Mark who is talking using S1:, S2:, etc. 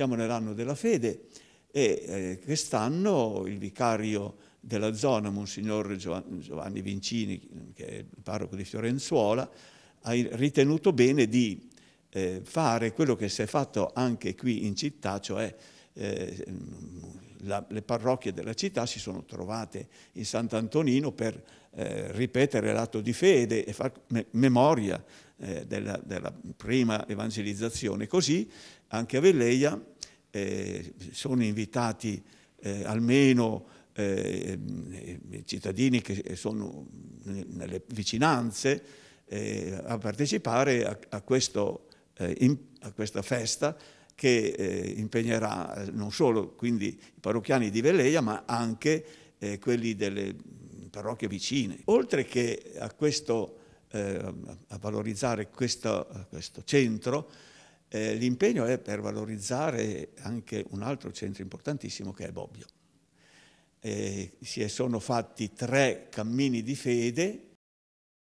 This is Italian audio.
S1: Siamo nell'anno della fede e eh, quest'anno il vicario della zona, Monsignor Giovanni Vincini, che è il parroco di Fiorenzuola, ha ritenuto bene di eh, fare quello che si è fatto anche qui in città, cioè eh, la, le parrocchie della città si sono trovate in Sant'Antonino per eh, ripetere l'atto di fede e far me memoria eh, della, della, prima evangelizzazione. Così anche a Velleia eh, sono invitati eh, almeno eh, ehm, cittadini che sono nelle vicinanze eh, a partecipare a, a, questo, eh, in, a questa festa che eh, impegnerà non solo quindi, i parrocchiani di Velleia ma anche eh, quelli delle parrocchie vicine. Oltre che a, questo, eh, a valorizzare questo, questo centro eh, l'impegno è per valorizzare anche un altro centro importantissimo che è Bobbio. Eh, si sono fatti tre cammini di fede